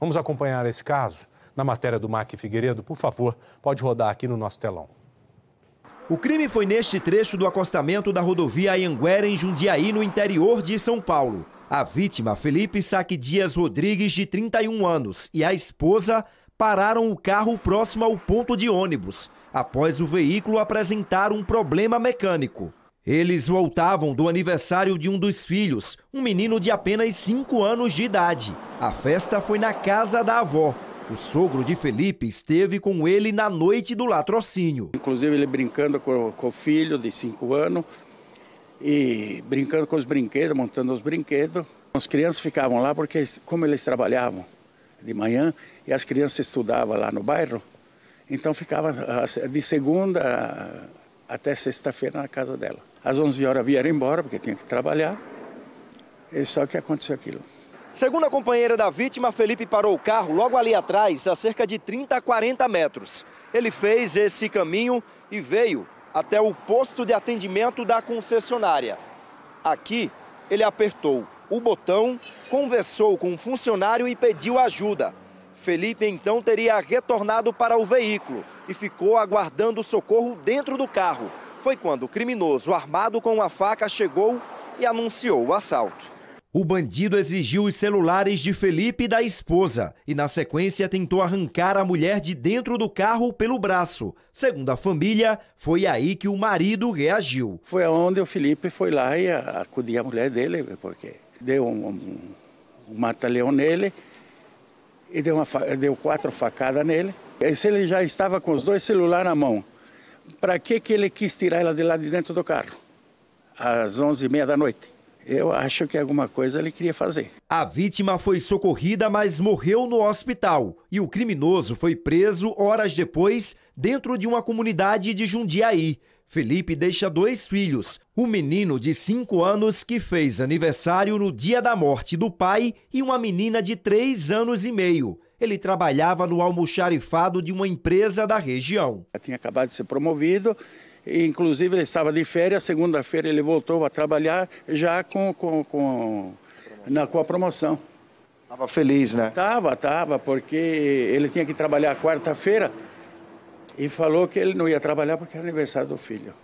Vamos acompanhar esse caso na matéria do Mac Figueiredo. Por favor, pode rodar aqui no nosso telão. O crime foi neste trecho do acostamento da rodovia Anhanguera, em Jundiaí, no interior de São Paulo. A vítima, Felipe Saque Dias Rodrigues, de 31 anos, e a esposa pararam o carro próximo ao ponto de ônibus, após o veículo apresentar um problema mecânico. Eles voltavam do aniversário de um dos filhos, um menino de apenas 5 anos de idade. A festa foi na casa da avó. O sogro de Felipe esteve com ele na noite do latrocínio. Inclusive, ele brincando com, com o filho de 5 anos e brincando com os brinquedos, montando os brinquedos. As crianças ficavam lá porque, como eles trabalhavam de manhã e as crianças estudavam lá no bairro, então ficava eh, de segunda até sexta-feira na casa dela. Às 11 horas vieram embora, porque tinha que trabalhar. E só que aconteceu aquilo. Segundo a companheira da vítima, Felipe parou o carro logo ali atrás, a cerca de 30 a 40 metros. Ele fez esse caminho e veio até o posto de atendimento da concessionária. Aqui, ele apertou o botão, conversou com um funcionário e pediu ajuda. Felipe então teria retornado para o veículo e ficou aguardando socorro dentro do carro. Foi quando o criminoso armado com uma faca chegou e anunciou o assalto. O bandido exigiu os celulares de Felipe e da esposa e, na sequência, tentou arrancar a mulher de dentro do carro pelo braço. Segundo a família, foi aí que o marido reagiu. Foi onde o Felipe foi lá e acudiu a mulher dele, porque deu um, um, um mata-leão nele e deu, uma, deu quatro facadas nele. Esse ele já estava com os dois celulares na mão para que, que ele quis tirar ela de lá de dentro do carro? Às 11h30 da noite. Eu acho que alguma coisa ele queria fazer. A vítima foi socorrida, mas morreu no hospital. E o criminoso foi preso horas depois, dentro de uma comunidade de Jundiaí. Felipe deixa dois filhos, um menino de 5 anos que fez aniversário no dia da morte do pai e uma menina de 3 anos e meio ele trabalhava no almoxarifado de uma empresa da região. Eu tinha acabado de ser promovido inclusive ele estava de férias, segunda-feira ele voltou a trabalhar já com, com, com, na, com a promoção. Estava feliz, né? Estava, estava, porque ele tinha que trabalhar quarta-feira e falou que ele não ia trabalhar porque era aniversário do filho.